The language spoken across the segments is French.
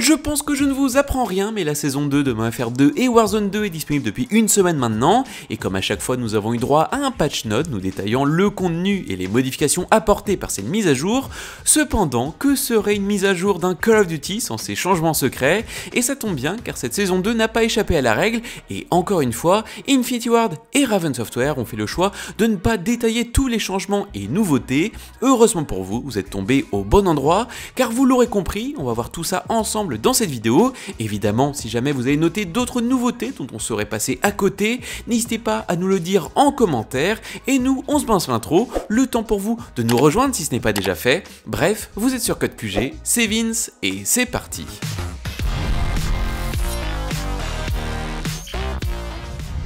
Je pense que je ne vous apprends rien, mais la saison 2 de MFR2 et Warzone 2 est disponible depuis une semaine maintenant, et comme à chaque fois nous avons eu droit à un patch note nous détaillant le contenu et les modifications apportées par cette mise à jour, cependant, que serait une mise à jour d'un Call of Duty sans ces changements secrets Et ça tombe bien, car cette saison 2 n'a pas échappé à la règle, et encore une fois, Infinity Ward et Raven Software ont fait le choix de ne pas détailler tous les changements et nouveautés. Heureusement pour vous, vous êtes tombé au bon endroit, car vous l'aurez compris, on va voir tout ça ensemble dans cette vidéo. Évidemment, si jamais vous avez noté d'autres nouveautés dont on serait passé à côté, n'hésitez pas à nous le dire en commentaire. Et nous, on se balance l'intro, le temps pour vous de nous rejoindre si ce n'est pas déjà fait. Bref, vous êtes sur Code QG, c'est Vince et c'est parti.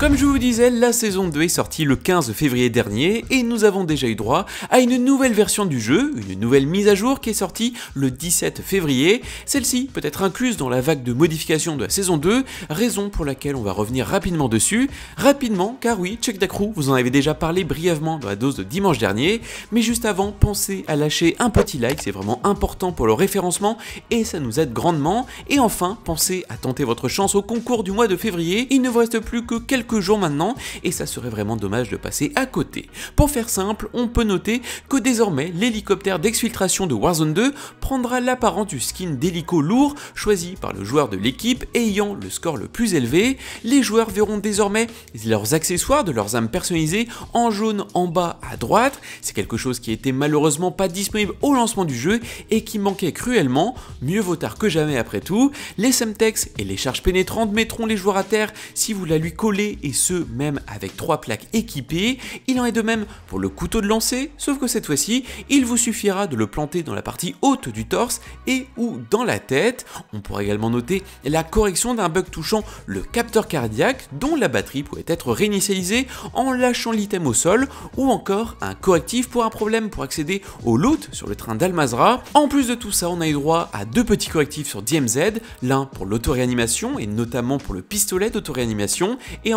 Comme je vous disais, la saison 2 est sortie le 15 février dernier et nous avons déjà eu droit à une nouvelle version du jeu, une nouvelle mise à jour qui est sortie le 17 février. Celle-ci peut être incluse dans la vague de modifications de la saison 2, raison pour laquelle on va revenir rapidement dessus. Rapidement, car oui, Check Dacrou, vous en avez déjà parlé brièvement dans la dose de dimanche dernier, mais juste avant, pensez à lâcher un petit like, c'est vraiment important pour le référencement et ça nous aide grandement. Et enfin, pensez à tenter votre chance au concours du mois de février, il ne vous reste plus que quelques jours maintenant et ça serait vraiment dommage de passer à côté. Pour faire simple, on peut noter que désormais l'hélicoptère d'exfiltration de Warzone 2 prendra l'apparence du skin d'hélico lourd choisi par le joueur de l'équipe ayant le score le plus élevé. Les joueurs verront désormais leurs accessoires de leurs âmes personnalisées en jaune en bas à droite. C'est quelque chose qui était malheureusement pas disponible au lancement du jeu et qui manquait cruellement. Mieux vaut tard que jamais après tout. Les Semtex et les charges pénétrantes mettront les joueurs à terre si vous la lui collez et ce même avec trois plaques équipées. Il en est de même pour le couteau de lancer, sauf que cette fois-ci, il vous suffira de le planter dans la partie haute du torse et ou dans la tête. On pourra également noter la correction d'un bug touchant le capteur cardiaque dont la batterie pouvait être réinitialisée en lâchant l'item au sol ou encore un correctif pour un problème pour accéder au loot sur le train d'Almazra. En plus de tout ça, on a eu droit à deux petits correctifs sur DMZ, l'un pour l'auto-réanimation et notamment pour le pistolet d'auto-réanimation et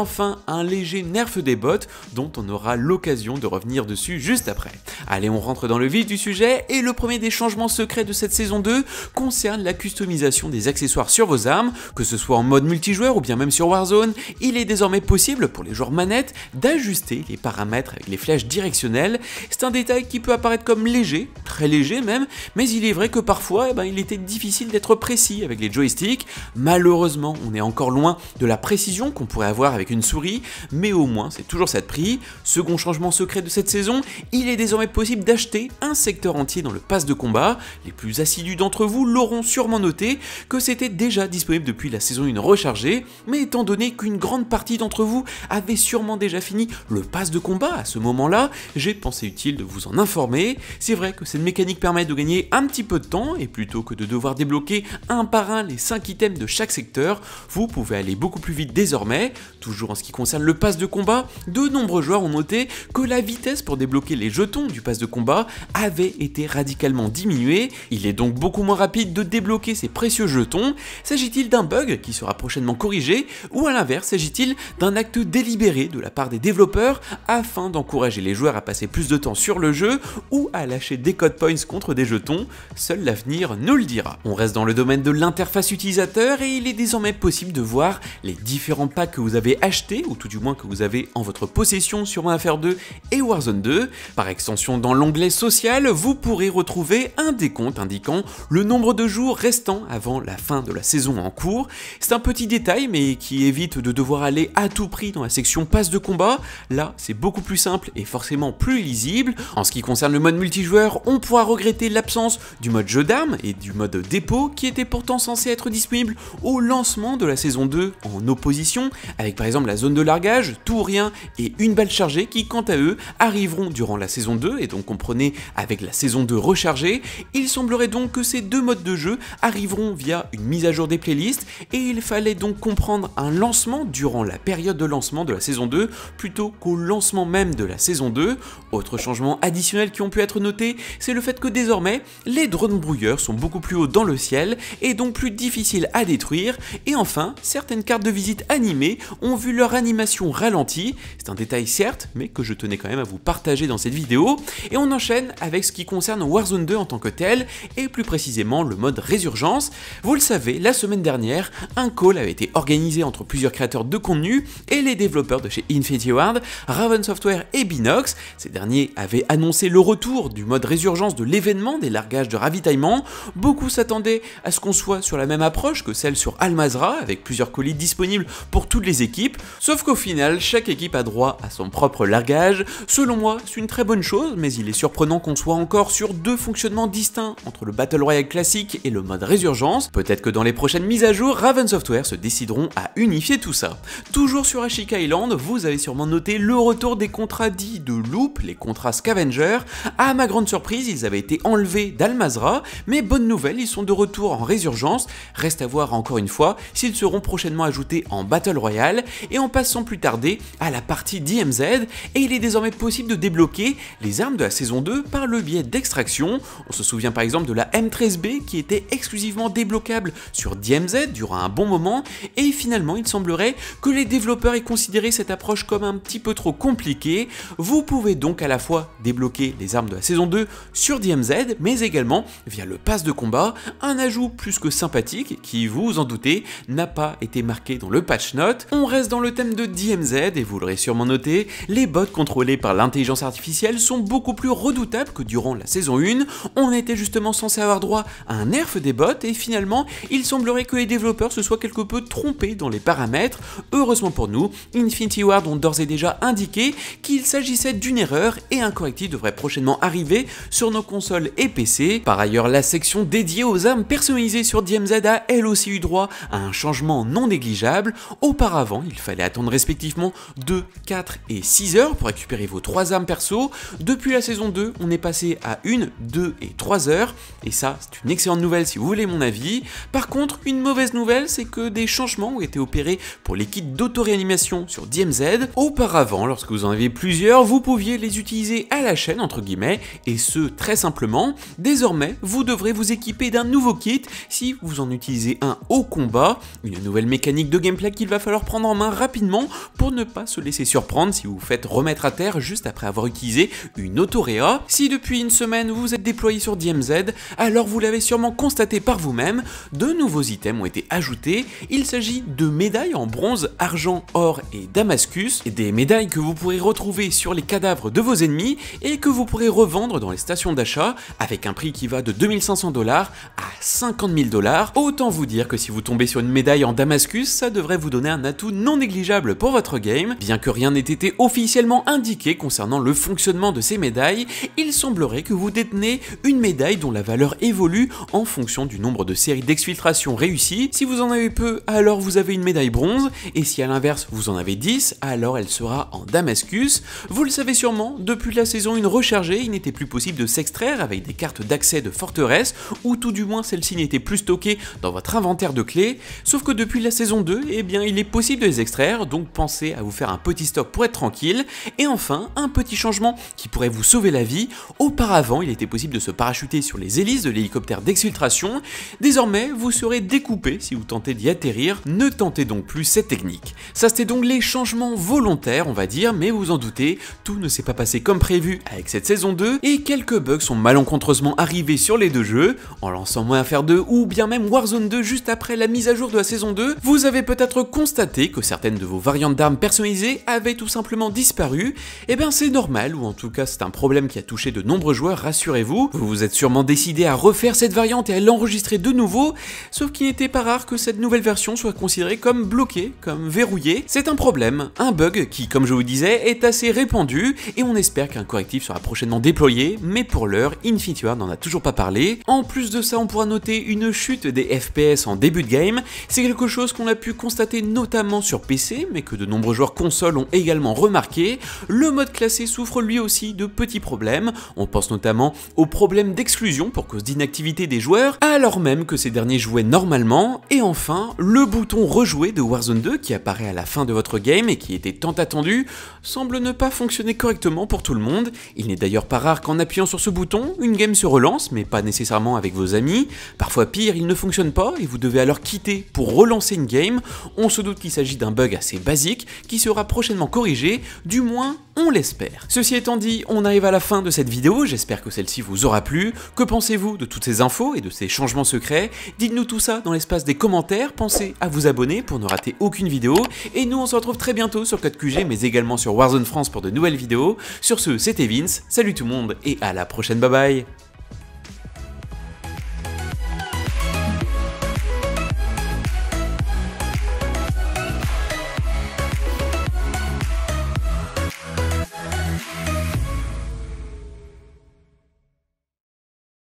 un léger nerf des bottes dont on aura l'occasion de revenir dessus juste après. Allez, on rentre dans le vif du sujet et le premier des changements secrets de cette saison 2 concerne la customisation des accessoires sur vos armes, que ce soit en mode multijoueur ou bien même sur Warzone, il est désormais possible pour les joueurs manettes d'ajuster les paramètres avec les flèches directionnelles. C'est un détail qui peut apparaître comme léger, très léger même, mais il est vrai que parfois eh ben, il était difficile d'être précis avec les joysticks. Malheureusement, on est encore loin de la précision qu'on pourrait avoir avec une souris, mais au moins c'est toujours ça de prix. Second changement secret de cette saison, il est désormais possible d'acheter un secteur entier dans le pass de combat. Les plus assidus d'entre vous l'auront sûrement noté que c'était déjà disponible depuis la saison 1 rechargée, mais étant donné qu'une grande partie d'entre vous avait sûrement déjà fini le pass de combat à ce moment-là, j'ai pensé utile de vous en informer. C'est vrai que cette mécanique permet de gagner un petit peu de temps et plutôt que de devoir débloquer un par un les 5 items de chaque secteur, vous pouvez aller beaucoup plus vite désormais, toujours en ce qui concerne le pass de combat, de nombreux joueurs ont noté que la vitesse pour débloquer les jetons du pass de combat avait été radicalement diminuée. Il est donc beaucoup moins rapide de débloquer ces précieux jetons. S'agit-il d'un bug qui sera prochainement corrigé ou à l'inverse, s'agit-il d'un acte délibéré de la part des développeurs afin d'encourager les joueurs à passer plus de temps sur le jeu ou à lâcher des code points contre des jetons Seul l'avenir nous le dira. On reste dans le domaine de l'interface utilisateur et il est désormais possible de voir les différents packs que vous avez achetés acheté, ou tout du moins que vous avez en votre possession sur affaire 2 et Warzone 2. Par extension, dans l'onglet social, vous pourrez retrouver un décompte indiquant le nombre de jours restants avant la fin de la saison en cours. C'est un petit détail, mais qui évite de devoir aller à tout prix dans la section passe de combat. Là, c'est beaucoup plus simple et forcément plus lisible. En ce qui concerne le mode multijoueur, on pourra regretter l'absence du mode jeu d'armes et du mode dépôt qui était pourtant censé être disponible au lancement de la saison 2 en opposition, avec par exemple la zone de largage, tout ou rien et une balle chargée qui, quant à eux, arriveront durant la saison 2, et donc comprenez avec la saison 2 rechargée. Il semblerait donc que ces deux modes de jeu arriveront via une mise à jour des playlists, et il fallait donc comprendre un lancement durant la période de lancement de la saison 2 plutôt qu'au lancement même de la saison 2. Autre changement additionnel qui ont pu être notés, c'est le fait que désormais, les drones brouilleurs sont beaucoup plus hauts dans le ciel et donc plus difficiles à détruire. Et enfin, certaines cartes de visite animées ont vu leur animation ralentie, c'est un détail certes, mais que je tenais quand même à vous partager dans cette vidéo, et on enchaîne avec ce qui concerne Warzone 2 en tant que tel, et plus précisément le mode résurgence. Vous le savez, la semaine dernière, un call avait été organisé entre plusieurs créateurs de contenu et les développeurs de chez Infinity Ward, Raven Software et Binox. Ces derniers avaient annoncé le retour du mode résurgence de l'événement des largages de ravitaillement. Beaucoup s'attendaient à ce qu'on soit sur la même approche que celle sur Almazra, avec plusieurs colis disponibles pour toutes les équipes, Sauf qu'au final, chaque équipe a droit à son propre largage. Selon moi, c'est une très bonne chose, mais il est surprenant qu'on soit encore sur deux fonctionnements distincts entre le Battle Royale classique et le mode résurgence. Peut-être que dans les prochaines mises à jour, Raven Software se décideront à unifier tout ça. Toujours sur Ashika Island, vous avez sûrement noté le retour des contrats dits de loop, les contrats scavenger. À ma grande surprise, ils avaient été enlevés d'Almazra, mais bonne nouvelle, ils sont de retour en résurgence. Reste à voir encore une fois s'ils seront prochainement ajoutés en Battle Royale et on passe sans plus tarder à la partie DMZ et il est désormais possible de débloquer les armes de la saison 2 par le biais d'extraction. On se souvient par exemple de la M13B qui était exclusivement débloquable sur DMZ durant un bon moment et finalement il semblerait que les développeurs aient considéré cette approche comme un petit peu trop compliquée. Vous pouvez donc à la fois débloquer les armes de la saison 2 sur DMZ mais également via le pass de combat, un ajout plus que sympathique qui vous en doutez n'a pas été marqué dans le patch note. On reste dans le thème de DMZ, et vous l'aurez sûrement noté, les bots contrôlés par l'intelligence artificielle sont beaucoup plus redoutables que durant la saison 1. On était justement censé avoir droit à un nerf des bots, et finalement, il semblerait que les développeurs se soient quelque peu trompés dans les paramètres. Heureusement pour nous, Infinity Ward ont d'ores et déjà indiqué qu'il s'agissait d'une erreur et un correctif devrait prochainement arriver sur nos consoles et PC. Par ailleurs, la section dédiée aux armes personnalisées sur DMZ a elle aussi eu droit à un changement non négligeable. Auparavant, il fallait allez attendre respectivement 2, 4 et 6 heures pour récupérer vos 3 armes perso. Depuis la saison 2, on est passé à 1, 2 et 3 heures, et ça c'est une excellente nouvelle si vous voulez mon avis. Par contre, une mauvaise nouvelle, c'est que des changements ont été opérés pour les kits d'auto-réanimation sur DMZ. Auparavant, lorsque vous en aviez plusieurs, vous pouviez les utiliser à la chaîne, entre guillemets, et ce très simplement. Désormais, vous devrez vous équiper d'un nouveau kit si vous en utilisez un au combat, une nouvelle mécanique de gameplay qu'il va falloir prendre en main rapidement pour ne pas se laisser surprendre si vous vous faites remettre à terre juste après avoir utilisé une autoréa. Si depuis une semaine vous êtes déployé sur DMZ, alors vous l'avez sûrement constaté par vous-même, de nouveaux items ont été ajoutés. Il s'agit de médailles en bronze, argent, or et damascus, et des médailles que vous pourrez retrouver sur les cadavres de vos ennemis et que vous pourrez revendre dans les stations d'achat avec un prix qui va de 2500 dollars à 50 000 dollars. Autant vous dire que si vous tombez sur une médaille en damascus, ça devrait vous donner un atout non négligeable pour votre game. Bien que rien n'ait été officiellement indiqué concernant le fonctionnement de ces médailles, il semblerait que vous détenez une médaille dont la valeur évolue en fonction du nombre de séries d'exfiltration réussies. Si vous en avez peu, alors vous avez une médaille bronze, et si à l'inverse vous en avez 10, alors elle sera en Damascus. Vous le savez sûrement, depuis la saison 1 rechargée, il n'était plus possible de s'extraire avec des cartes d'accès de forteresse, ou tout du moins celles-ci n'étaient plus stockées dans votre inventaire de clés, sauf que depuis la saison 2, eh bien il est possible de les extraire donc pensez à vous faire un petit stock pour être tranquille. Et enfin, un petit changement qui pourrait vous sauver la vie. Auparavant, il était possible de se parachuter sur les hélices de l'hélicoptère d'exfiltration. Désormais, vous serez découpé si vous tentez d'y atterrir. Ne tentez donc plus cette technique. Ça, c'était donc les changements volontaires, on va dire, mais vous en doutez, tout ne s'est pas passé comme prévu avec cette saison 2 et quelques bugs sont malencontreusement arrivés sur les deux jeux. En lançant Moins faire 2 ou bien même Warzone 2 juste après la mise à jour de la saison 2, vous avez peut-être constaté que certains de vos variantes d'armes personnalisées avaient tout simplement disparu, et eh bien c'est normal, ou en tout cas c'est un problème qui a touché de nombreux joueurs, rassurez-vous. Vous vous êtes sûrement décidé à refaire cette variante et à l'enregistrer de nouveau, sauf qu'il n'était pas rare que cette nouvelle version soit considérée comme bloquée, comme verrouillée. C'est un problème, un bug qui, comme je vous disais, est assez répandu, et on espère qu'un correctif sera prochainement déployé, mais pour l'heure, Infinity n'en a toujours pas parlé. En plus de ça, on pourra noter une chute des FPS en début de game, c'est quelque chose qu'on a pu constater notamment sur PC mais que de nombreux joueurs consoles ont également remarqué, le mode classé souffre lui aussi de petits problèmes, on pense notamment aux problèmes d'exclusion pour cause d'inactivité des joueurs, alors même que ces derniers jouaient normalement, et enfin, le bouton rejouer de Warzone 2 qui apparaît à la fin de votre game et qui était tant attendu, semble ne pas fonctionner correctement pour tout le monde, il n'est d'ailleurs pas rare qu'en appuyant sur ce bouton, une game se relance, mais pas nécessairement avec vos amis, parfois pire, il ne fonctionne pas et vous devez alors quitter pour relancer une game, on se doute qu'il s'agit d'un bug assez basique qui sera prochainement corrigé, du moins on l'espère. Ceci étant dit, on arrive à la fin de cette vidéo, j'espère que celle-ci vous aura plu. Que pensez-vous de toutes ces infos et de ces changements secrets Dites-nous tout ça dans l'espace des commentaires, pensez à vous abonner pour ne rater aucune vidéo, et nous on se retrouve très bientôt sur Code QG mais également sur Warzone France pour de nouvelles vidéos. Sur ce, c'était Vince, salut tout le monde et à la prochaine, bye bye